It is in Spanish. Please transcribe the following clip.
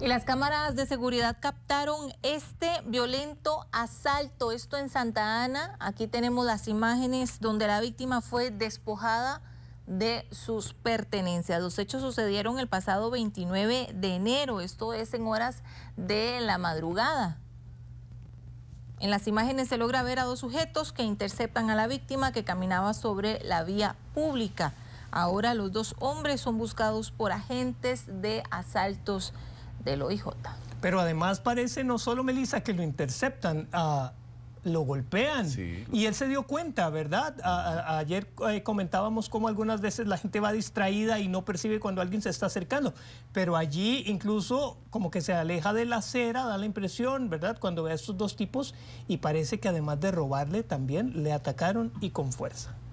Y las cámaras de seguridad captaron este violento asalto, esto en Santa Ana. Aquí tenemos las imágenes donde la víctima fue despojada de sus pertenencias. Los hechos sucedieron el pasado 29 de enero, esto es en horas de la madrugada. En las imágenes se logra ver a dos sujetos que interceptan a la víctima que caminaba sobre la vía pública. Ahora los dos hombres son buscados por agentes de asaltos del OIJ. Pero además parece no solo Melissa que lo interceptan, ah, lo golpean. Y él se dio cuenta, ¿verdad? ayer eh, comentábamos cómo algunas veces la gente va distraída y no percibe cuando alguien se está acercando. Pero allí incluso como que se aleja de la acera, da la impresión, ¿verdad? Cuando ve a estos dos tipos y parece que además de robarle también le atacaron y con fuerza.